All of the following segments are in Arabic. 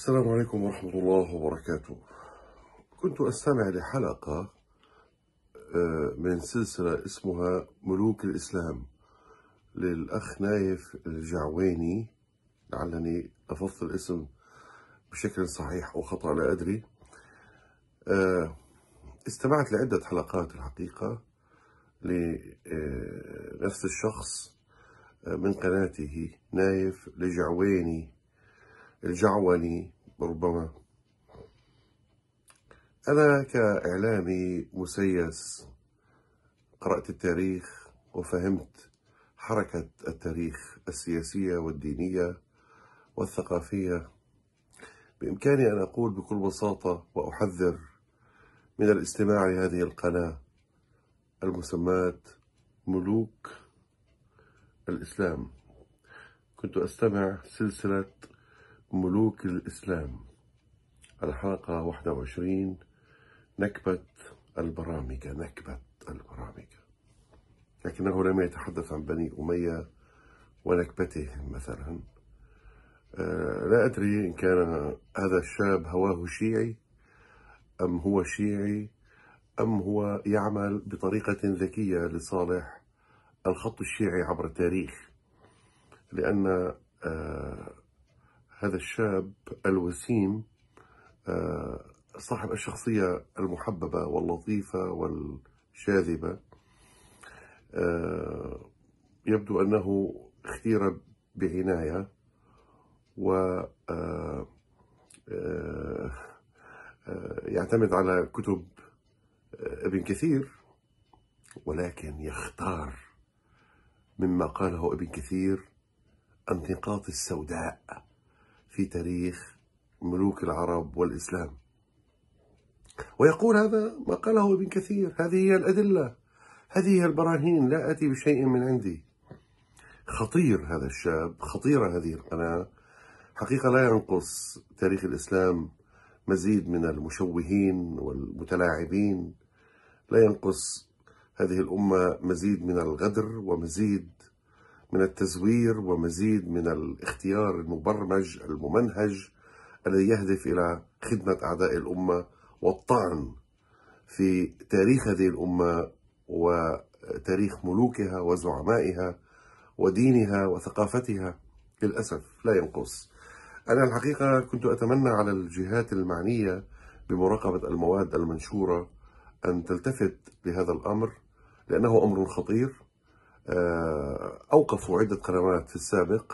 السلام عليكم ورحمة الله وبركاته كنت أستمع لحلقة آه، من سلسلة اسمها ملوك الإسلام للأخ نايف الجعويني لعلني لفظت الاسم بشكل صحيح أو خطأ لا أدري آه، استمعت لعدة حلقات الحقيقة لنفس الشخص آه، من قناته نايف الجعويني الجعوني ربما أنا كإعلامي مسيس قرأت التاريخ وفهمت حركة التاريخ السياسية والدينية والثقافية بإمكاني أن أقول بكل بساطة وأحذر من الاستماع لهذه القناة المسماة ملوك الإسلام كنت أستمع سلسلة ملوك الإسلام الحلقة 21 نكبة البرامكة نكبة البرامكة لكنه لم يتحدث عن بني أمية ونكبتهم مثلا آه، لا أدري إن كان هذا الشاب هواه شيعي أم هو شيعي أم هو يعمل بطريقة ذكية لصالح الخط الشيعي عبر التاريخ لأن آه، هذا الشاب الوسيم آه، صاحب الشخصية المحببة واللطيفة والشاذبة آه، يبدو أنه اختير بعناية و آه، يعتمد على كتب ابن كثير ولكن يختار مما قاله ابن كثير النقاط السوداء في تاريخ ملوك العرب والإسلام ويقول هذا ما قاله ابن كثير هذه هي الأدلة هذه هي البراهين لا أتي بشيء من عندي خطير هذا الشاب خطيرة هذه القناة حقيقة لا ينقص تاريخ الإسلام مزيد من المشوهين والمتلاعبين لا ينقص هذه الأمة مزيد من الغدر ومزيد من التزوير ومزيد من الاختيار المبرمج الممنهج الذي يهدف إلى خدمة أعداء الأمة والطعن في تاريخ هذه الأمة وتاريخ ملوكها وزعمائها ودينها وثقافتها للأسف لا ينقص أنا الحقيقة كنت أتمنى على الجهات المعنية بمراقبة المواد المنشورة أن تلتفت لهذا الأمر لأنه أمر خطير آه، أوقفوا عدة قنوات في السابق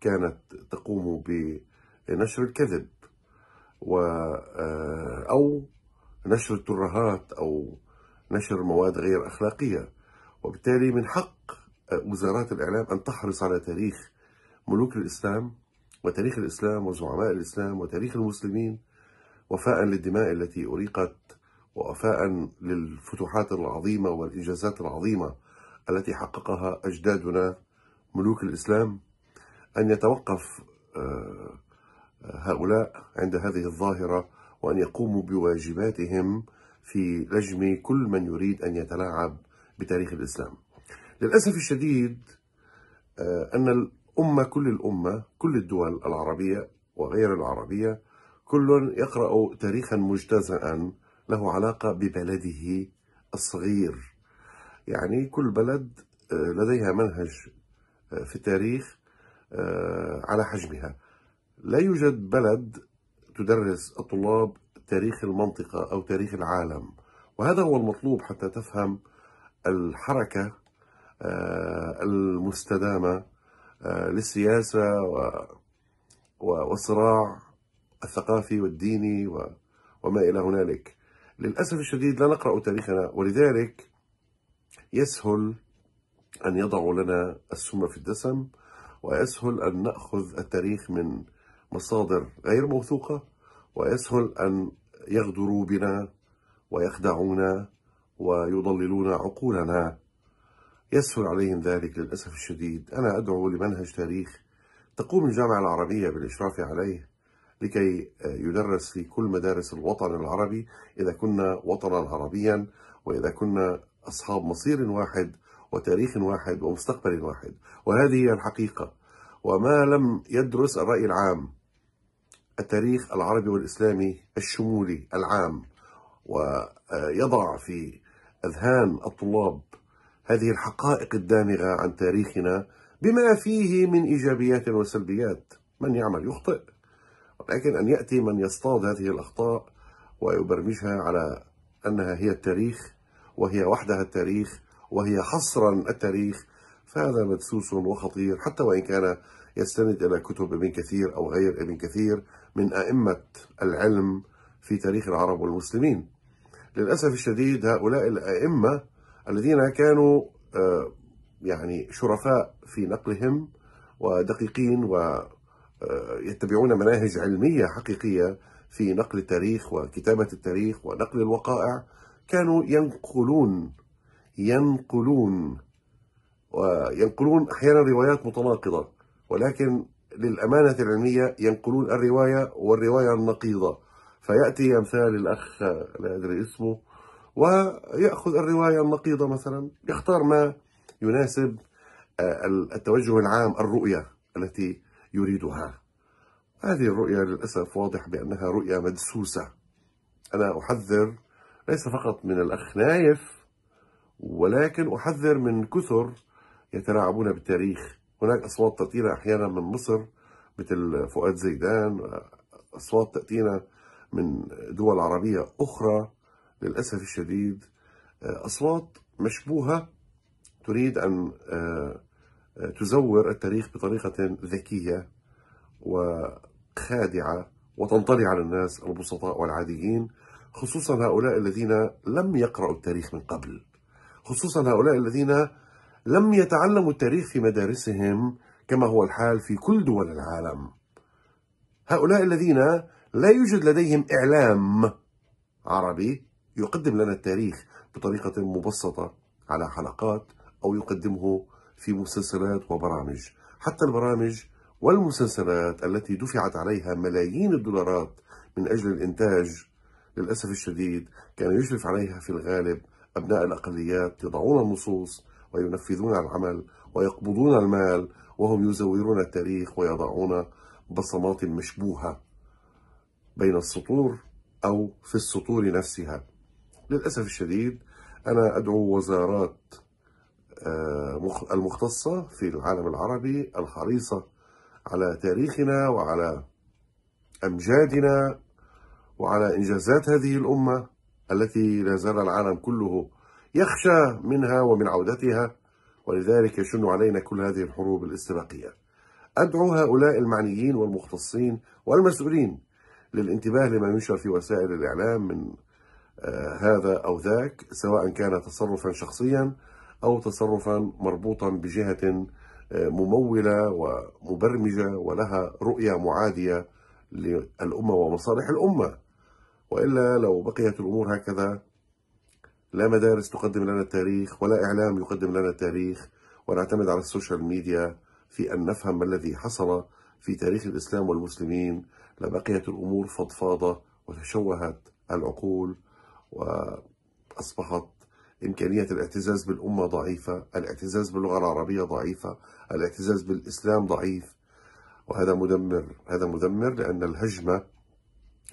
كانت تقوم بنشر الكذب و آه، أو نشر الترهات أو نشر مواد غير أخلاقية وبالتالي من حق آه، وزارات الإعلام أن تحرص على تاريخ ملوك الإسلام وتاريخ الإسلام وزعماء الإسلام وتاريخ المسلمين وفاء للدماء التي أريقت ووفاء للفتوحات العظيمة والإنجازات العظيمة التي حققها أجدادنا ملوك الإسلام أن يتوقف آه، هؤلاء عند هذه الظاهرة وأن يقوموا بواجباتهم في لجم كل من يريد أن يتلاعب بتاريخ الإسلام للأسف الشديد آه، أن الأمة كل الأمة كل الدول العربية وغير العربية كل يقرأ تاريخا مجتزئا له علاقة ببلده الصغير يعني كل بلد آه، لديها منهج آه، في التاريخ آه، على حجمها لا يوجد بلد تدرس الطلاب تاريخ المنطقة أو تاريخ العالم وهذا هو المطلوب حتى تفهم الحركة المستدامة للسياسة والصراع الثقافي والديني وما إلى هنالك للأسف الشديد لا نقرأ تاريخنا ولذلك يسهل أن يضعوا لنا السم في الدسم ويسهل أن نأخذ التاريخ من مصادر غير موثوقة ويسهل أن يغدروا بنا ويخدعونا ويضللون عقولنا يسهل عليهم ذلك للأسف الشديد أنا أدعو لمنهج تاريخ تقوم الجامعة العربية بالإشراف عليه لكي يدرس في كل مدارس الوطن العربي إذا كنا وطنا عربيا وإذا كنا أصحاب مصير واحد وتاريخ واحد ومستقبل واحد وهذه هي الحقيقة وما لم يدرس الرأي العام التاريخ العربي والإسلامي الشمولي العام ويضع في أذهان الطلاب هذه الحقائق الدامغة عن تاريخنا بما فيه من إيجابيات وسلبيات من يعمل يخطئ ولكن أن يأتي من يصطاد هذه الأخطاء ويبرمجها على أنها هي التاريخ وهي وحدها التاريخ وهي حصرا التاريخ فهذا مدسوس وخطير حتى وإن كان يستند إلى كتب ابن كثير أو غير ابن كثير من أئمة العلم في تاريخ العرب والمسلمين للأسف الشديد هؤلاء الأئمة الذين كانوا آه، يعني شرفاء في نقلهم ودقيقين ويتبعون آه، مناهج علمية حقيقية في نقل التاريخ وكتابة التاريخ ونقل الوقائع كانوا ينقلون ينقلون وينقلون أحيانا روايات متناقضة ولكن للأمانة العلمية ينقلون الرواية والرواية النقيضة فيأتي أمثال الأخ لا أدري اسمه ويأخذ الرواية النقيضة مثلا يختار ما يناسب آه، التوجه العام الرؤية التي يريدها هذه الرؤية للأسف واضح بأنها رؤية مدسوسة أنا أحذر ليس فقط من الأخ نايف ولكن أحذر من كثر يتلاعبون بالتاريخ هناك أصوات تأتينا أحيانا من مصر مثل فؤاد زيدان أصوات تأتينا من دول عربية أخرى للأسف الشديد أصوات مشبوهة تريد أن آه، تزور التاريخ بطريقة ذكية وخادعة وتنطلي على الناس البسطاء والعاديين خصوصا هؤلاء الذين لم يقرأوا التاريخ من قبل خصوصا هؤلاء الذين لم يتعلموا التاريخ في مدارسهم كما هو الحال في كل دول العالم هؤلاء الذين لا يوجد لديهم إعلام عربي يقدم لنا التاريخ بطريقة مبسطة على حلقات أو يقدمه في مسلسلات وبرامج حتى البرامج والمسلسلات التي دفعت عليها ملايين الدولارات من أجل الإنتاج للأسف الشديد كان يشرف عليها في الغالب أبناء الأقليات يضعون النصوص وينفذون العمل ويقبضون المال وهم يزورون التاريخ ويضعون بصمات مشبوهة بين السطور أو في السطور نفسها للأسف الشديد أنا أدعو وزارات آه، المختصة في العالم العربي الحريصة على تاريخنا وعلى أمجادنا وعلى إنجازات هذه الأمة التي لا زال العالم كله يخشى منها ومن عودتها ولذلك يشن علينا كل هذه الحروب الاستباقية أدعو هؤلاء المعنيين والمختصين والمسؤولين للانتباه لما ينشر في وسائل الإعلام من آه، هذا أو ذاك سواء كان تصرفا شخصيا أو تصرفا مربوطا بجهة آه، ممولة ومبرمجة ولها رؤية معادية للأمة ومصالح الأمة وإلا لو بقيت الأمور هكذا لا مدارس تقدم لنا التاريخ ولا إعلام يقدم لنا التاريخ ونعتمد على السوشيال ميديا في أن نفهم ما الذي حصل في تاريخ الإسلام والمسلمين لبقيت الأمور فضفاضة وتشوهت العقول وأصبحت إمكانية الاعتزاز بالأمة ضعيفة الاعتزاز باللغة العربية ضعيفة الاعتزاز بالإسلام ضعيف وهذا مدمر هذا مدمر لأن الهجمة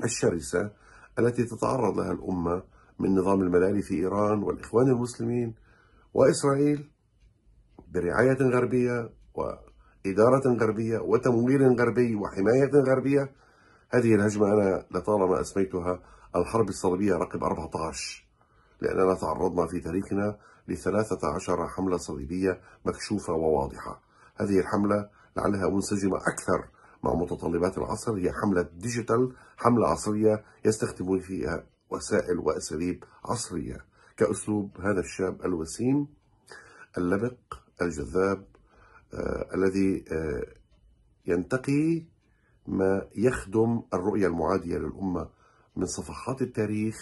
الشرسة التي تتعرض لها الأمة من نظام الملالي في إيران والإخوان المسلمين وإسرائيل برعاية غربية وإدارة غربية وتمويل غربي وحماية غربية هذه الهجمة أنا لطالما أسميتها الحرب الصليبية رقم 14 لأننا تعرضنا في تاريخنا لثلاثة عشر حملة صليبية مكشوفة وواضحة هذه الحملة لعلها منسجمة أكثر مع متطلبات العصر هي حملة ديجيتال حملة عصرية يستخدمون فيها وسائل وأساليب عصرية كأسلوب هذا الشاب الوسيم اللبق الجذاب آه الذي آه ينتقي ما يخدم الرؤية المعادية للأمة من صفحات التاريخ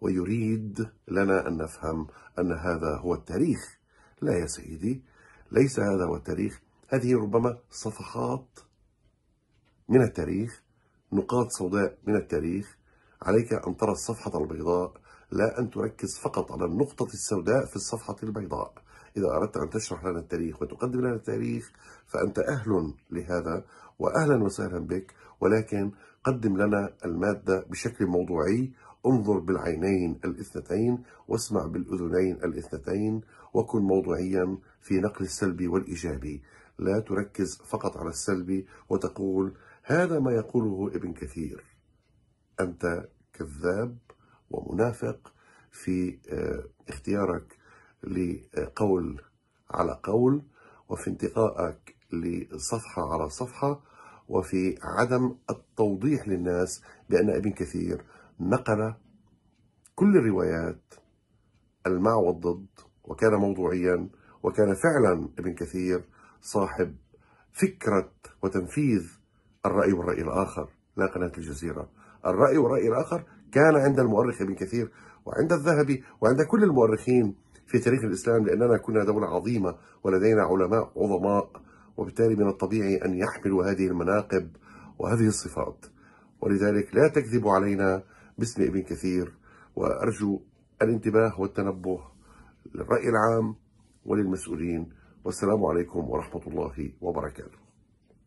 ويريد لنا أن نفهم أن هذا هو التاريخ لا يا سيدي ليس هذا هو التاريخ هذه ربما صفحات من التاريخ نقاط سوداء من التاريخ عليك أن ترى الصفحة البيضاء لا أن تركز فقط على النقطة السوداء في الصفحة البيضاء إذا أردت أن تشرح لنا التاريخ وتقدم لنا التاريخ فأنت أهل لهذا وأهلا وسهلا بك ولكن قدم لنا المادة بشكل موضوعي انظر بالعينين الاثنتين واسمع بالأذنين الاثنتين وكن موضوعيا في نقل السلبي والإيجابي لا تركز فقط على السلبي وتقول هذا ما يقوله ابن كثير أنت كذاب ومنافق في آه، اختيارك لقول على قول وفي انتقائك لصفحة على صفحة وفي عدم التوضيح للناس بأن ابن كثير نقل كل الروايات المع والضد وكان موضوعيا وكان فعلا ابن كثير صاحب فكرة وتنفيذ الرأي والرأي الآخر لا قناة الجزيرة الرأي والرأي الآخر كان عند المؤرخ ابن كثير وعند الذهبي وعند كل المؤرخين في تاريخ الإسلام لأننا كنا دولة عظيمة ولدينا علماء عظماء وبالتالي من الطبيعي أن يحملوا هذه المناقب وهذه الصفات ولذلك لا تكذبوا علينا باسم ابن كثير وأرجو الانتباه والتنبه للرأي العام وللمسؤولين والسلام عليكم ورحمة الله وبركاته